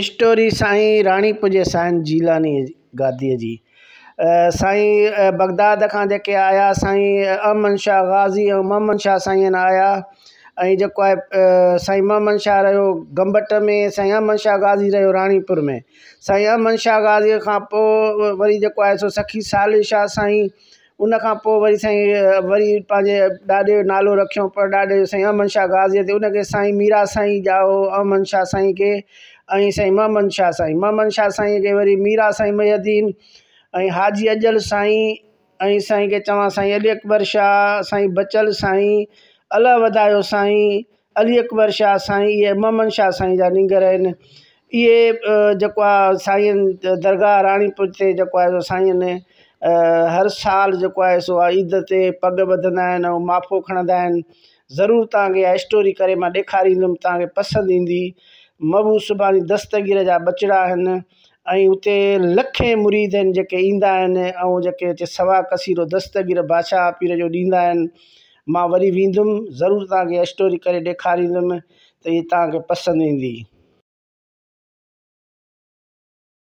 story साईं राणी पुजे साईं जीलानी गादीअ जी साईं बगदाद खां जेके आया साईं अमन शाह गाज़ी ऐं ममन शाह साईं आया ऐं जेको आहे साईं मोमन शाह रहियो गंबट में साईं अमन शाह गाज़ी रहियो राणीपुर में साईं अमन शाह गाज़ीअ खां पोइ वरी जेको आहे सो सखी साल शाह साईं उन खां पोइ वरी साईं वरी पंहिंजे ॾाॾे जो नालो रखियो पर ॾाॾे साईं अमन शाह गाज़ीअ ते उनखे साईं मीरा साईं ॼाओ अमन शाह साईं खे ऐं साईं मोमन शाह साईं मोमन शाह साईं खे वरी मीरा साईं मयदीन ऐं हाजी अजल साईं ऐं साईं खे चवां साईं अली अकबर शाह साईं बचल साईं अलाह वधायो साईं अली अकबर शाह साईं इहे मोमन शाह साईं जा निंगर आहिनि इहे जेको आहे साईं दरगाह राणीपुर ते जेको आहे साईं हर साल जेको आहे सो ईद ते पॻ ॿधंदा आहिनि ऐं माफ़ो खणंदा आहिनि ज़रूरु तव्हांखे इहा स्टोरी करे मां ॾेखारींदुमि तव्हांखे पसंदि ईंदी मबू सुभाणे दस्तगीर जा बचड़ा आहिनि ऐं उते लखे मुरीद आहिनि जेके ईंदा आहिनि ऐं जेके हिते सवा कसीरो दस्तगीर बादशाह पीर जो ॾींदा आहिनि मां वरी वेंदुमि ज़रूरु तव्हांखे स्टोरी करे ॾेखारींदुमि त इहे तव्हांखे पसंदि ईंदी